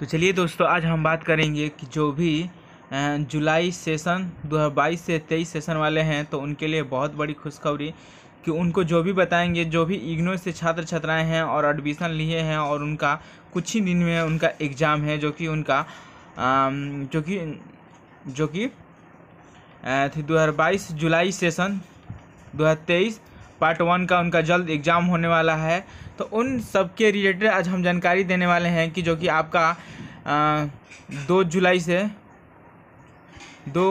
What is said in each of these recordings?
तो चलिए दोस्तों आज हम बात करेंगे कि जो भी जुलाई सेशन 2022 से 23 सेशन वाले हैं तो उनके लिए बहुत बड़ी खुशखबरी कि उनको जो भी बताएंगे जो भी इग्नो से छात्र छात्राएं हैं और एडमिशन लिए हैं और उनका कुछ ही दिन में उनका एग्ज़ाम है जो कि उनका जो कि जो कि दो हज़ार बाईस जुलाई सेशन दो हज़ार तेईस पार्ट वन का उनका जल्द एग्ज़ाम होने वाला है तो उन सब के रिलेटेड आज हम जानकारी देने वाले हैं कि जो कि आपका आ, दो जुलाई से दो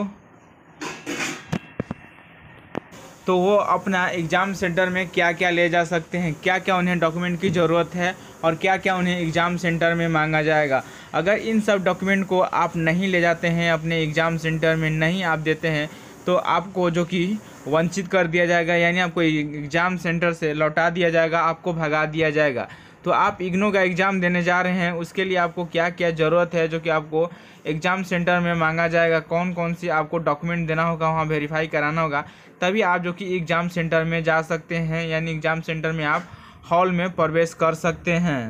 तो वो अपना एग्ज़ाम सेंटर में क्या क्या ले जा सकते हैं क्या क्या उन्हें डॉक्यूमेंट की ज़रूरत है और क्या क्या उन्हें एग्ज़ाम सेंटर में मांगा जाएगा अगर इन सब डॉक्यूमेंट को आप नहीं ले जाते हैं अपने एग्ज़ाम सेंटर में नहीं आप देते हैं तो आपको जो कि वंचित कर दिया जाएगा यानी आपको एग्ज़ाम सेंटर से लौटा दिया जाएगा आपको भगा दिया जाएगा तो आप इग्नो का एग्ज़ाम देने जा रहे हैं उसके लिए आपको क्या क्या ज़रूरत है जो कि आपको एग्ज़ाम सेंटर में मांगा जाएगा कौन कौन सी आपको डॉक्यूमेंट देना होगा वहाँ वेरीफाई कराना होगा तभी आप जो कि एग्ज़ाम सेंटर में जा सकते हैं यानी एग्ज़ाम सेंटर में आप हॉल में प्रवेश कर सकते हैं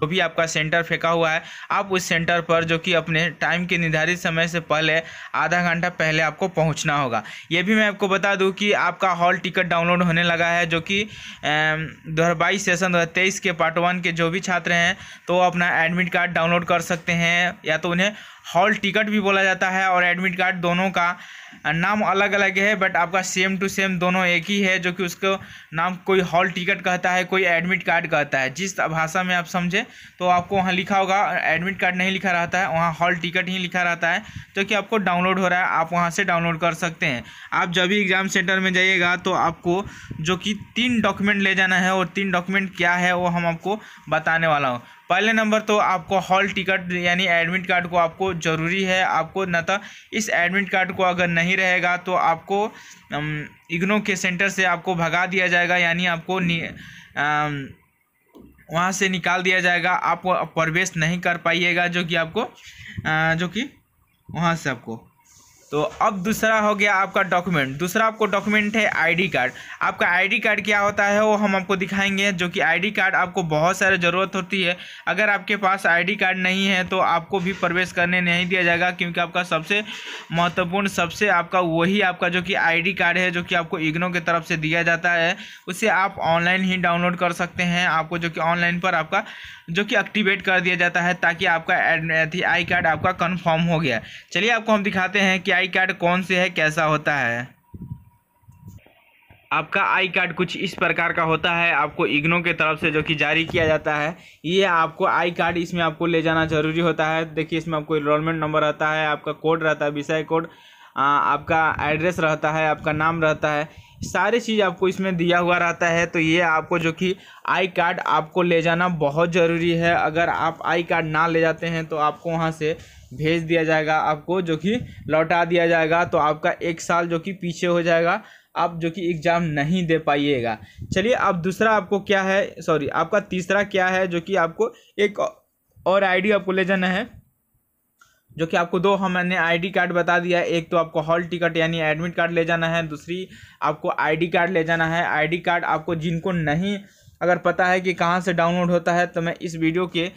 जो भी आपका सेंटर फेंका हुआ है आप उस सेंटर पर जो कि अपने टाइम के निर्धारित समय से पहले आधा घंटा पहले आपको पहुंचना होगा ये भी मैं आपको बता दूं कि आपका हॉल टिकट डाउनलोड होने लगा है जो कि दो हज़ार बाईस सेशन दो हज़ार तेईस के पार्ट वन के जो भी छात्र हैं तो अपना एडमिट कार्ड डाउनलोड कर सकते हैं या तो उन्हें हॉल टिकट भी बोला जाता है और एडमिट कार्ड दोनों का नाम अलग अलग है बट आपका सेम टू सेम दोनों एक ही है जो कि उसको नाम कोई हॉल टिकट कहता है कोई एडमिट कार्ड कहता है जिस भाषा में आप समझे तो आपको वहाँ लिखा होगा एडमिट कार्ड नहीं लिखा रहता है वहाँ हॉल टिकट ही लिखा रहता है जो कि आपको डाउनलोड हो रहा है आप वहाँ से डाउनलोड कर सकते हैं आप जब भी एग्ज़ाम सेंटर में जाइएगा तो आपको जो कि तीन डॉक्यूमेंट ले जाना है और तीन डॉक्यूमेंट क्या है वो हम आपको बताने वाला हूँ पहले नंबर तो आपको हॉल टिकट यानी एडमिट कार्ड को आपको ज़रूरी है आपको न तो इस एडमिट कार्ड को अगर नहीं रहेगा तो आपको इग्नो के सेंटर से आपको भगा दिया जाएगा यानी आपको वहाँ से निकाल दिया जाएगा आप प्रवेश नहीं कर पाइएगा जो कि आपको जो कि वहाँ से आपको तो अब दूसरा हो गया आपका डॉक्यूमेंट दूसरा आपको डॉक्यूमेंट है आईडी कार्ड आपका आईडी कार्ड क्या होता है वो हम आपको दिखाएंगे जो कि आईडी कार्ड आपको बहुत सारे ज़रूरत होती है अगर आपके पास आईडी कार्ड नहीं है तो आपको भी प्रवेश करने नहीं दिया जाएगा क्योंकि आपका सबसे महत्वपूर्ण सबसे आपका वही आपका जो कि आई कार्ड है जो कि आपको इग्नो की तरफ से दिया जाता है उसे आप ऑनलाइन ही डाउनलोड कर सकते हैं आपको जो कि ऑनलाइन पर आपका जो कि एक्टिवेट कर दिया जाता है ताकि आपका आई कार्ड आपका कन्फर्म हो गया चलिए आपको हम दिखाते हैं कि आई कार्ड कौन से है कैसा होता है आपका आई कार्ड कुछ इस प्रकार का होता है आपको इग्नो के तरफ से जो कि जारी किया जाता है ये आपको आई कार्ड इसमें आपको ले जाना जरूरी होता है देखिए इसमें आपको इनरोलमेंट नंबर रहता है आपका कोड रहता है विषय कोड आपका एड्रेस रहता है आपका नाम रहता है सारी चीज़ आपको इसमें दिया हुआ रहता है तो ये आपको जो कि आई कार्ड आपको ले जाना बहुत ज़रूरी है अगर आप आई कार्ड ना ले जाते हैं तो आपको वहाँ से भेज दिया जाएगा आपको जो कि लौटा दिया जाएगा तो आपका एक साल जो कि पीछे हो जाएगा आप जो कि एग्ज़ाम नहीं दे पाइएगा चलिए अब दूसरा आपको क्या है सॉरी आपका तीसरा क्या है जो कि आपको एक और आईडी आपको ले जाना है जो कि आपको दो हमने आईडी कार्ड बता दिया है एक तो आपको हॉल टिकट यानी एडमिट कार्ड ले जाना है दूसरी आपको आईडी कार्ड ले जाना है आईडी कार्ड आपको जिनको नहीं अगर पता है कि कहाँ से डाउनलोड होता है तो मैं इस वीडियो के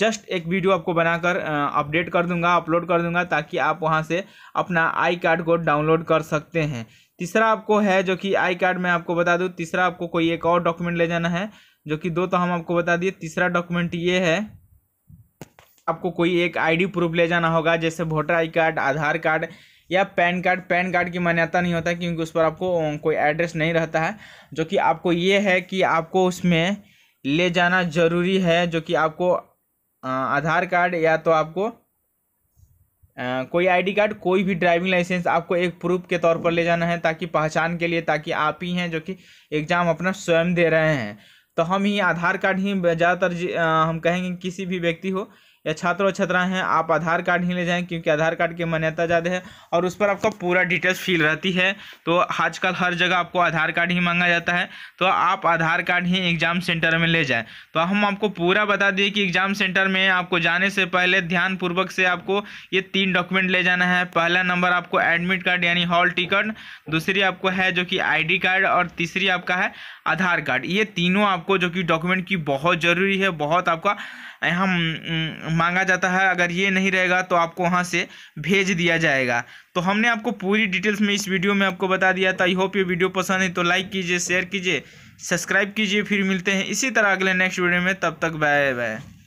जस्ट एक वीडियो आपको बनाकर अपडेट कर दूंगा अपलोड कर दूंगा ताकि आप वहाँ से अपना आई कार्ड को डाउनलोड कर सकते हैं तीसरा आपको है जो कि आई कार्ड मैं आपको बता दूँ तीसरा आपको कोई एक और डॉक्यूमेंट ले जाना है जो कि दो तो हम आपको बता दिए तीसरा डॉक्यूमेंट ये है आपको कोई एक आई प्रूफ ले जाना होगा जैसे voter I card Aadhaar card या पैन कार्ड पैन कार्ड की मान्यता नहीं होता क्योंकि उस पर आपको कोई एड्रेस नहीं रहता है जो कि आपको ये है कि आपको उसमें ले जाना ज़रूरी है जो कि आपको आधार कार्ड या तो आपको कोई आईडी कार्ड कोई भी ड्राइविंग लाइसेंस आपको एक प्रूफ के तौर पर ले जाना है ताकि पहचान के लिए ताकि आप ही हैं जो कि एग्ज़ाम अपना स्वयं दे रहे हैं तो हम ही आधार कार्ड ही ज़्यादातर हम कहेंगे किसी भी व्यक्ति हो या छात्र और छात्रा हैं आप आधार कार्ड ही ले जाएं क्योंकि आधार कार्ड की मान्यता ज़्यादा है और उस पर आपका पूरा डिटेल्स फील रहती है तो आजकल हर जगह आपको आधार कार्ड ही मांगा जाता है तो आप आधार कार्ड ही एग्ज़ाम सेंटर में ले जाएँ तो हम आपको पूरा बता दिए कि एग्ज़ाम सेंटर में आपको जाने से पहले ध्यानपूर्वक से आपको ये तीन डॉक्यूमेंट ले जाना है पहला नंबर आपको एडमिट कार्ड यानी हॉल टिकट दूसरी आपको है जो कि आई कार्ड और तीसरी आपका है आधार कार्ड ये तीनों आपको जो कि डॉक्यूमेंट की बहुत ज़रूरी है बहुत आपका हम हम्म, मांगा जाता है अगर ये नहीं रहेगा तो आपको वहाँ से भेज दिया जाएगा तो हमने आपको पूरी डिटेल्स में इस वीडियो में आपको बता दिया था आई होप ये वीडियो पसंद है तो लाइक कीजिए शेयर कीजिए सब्सक्राइब कीजिए फिर मिलते हैं इसी तरह अगले नेक्स्ट वीडियो में तब तक बाय बाय